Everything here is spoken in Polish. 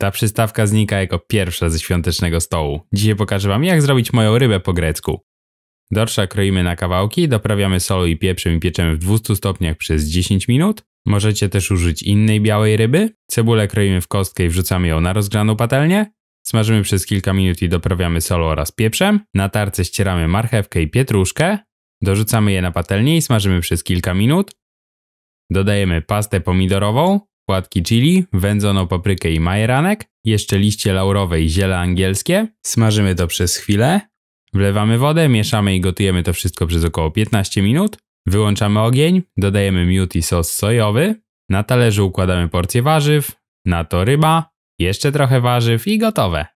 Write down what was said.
Ta przystawka znika jako pierwsza ze świątecznego stołu. Dzisiaj pokażę Wam, jak zrobić moją rybę po grecku. Dorsza kroimy na kawałki, doprawiamy solą i pieprzem i pieczemy w 200 stopniach przez 10 minut. Możecie też użyć innej białej ryby. Cebulę kroimy w kostkę i wrzucamy ją na rozgraną patelnię. Smażymy przez kilka minut i doprawiamy solą oraz pieprzem. Na tarce ścieramy marchewkę i pietruszkę. Dorzucamy je na patelnię i smażymy przez kilka minut. Dodajemy pastę pomidorową, Płatki chili, wędzoną paprykę i majeranek, jeszcze liście laurowe i ziele angielskie. Smażymy to przez chwilę. Wlewamy wodę, mieszamy i gotujemy to wszystko przez około 15 minut. Wyłączamy ogień, dodajemy miód i sos sojowy. Na talerzu układamy porcję warzyw, na to ryba, jeszcze trochę warzyw i gotowe.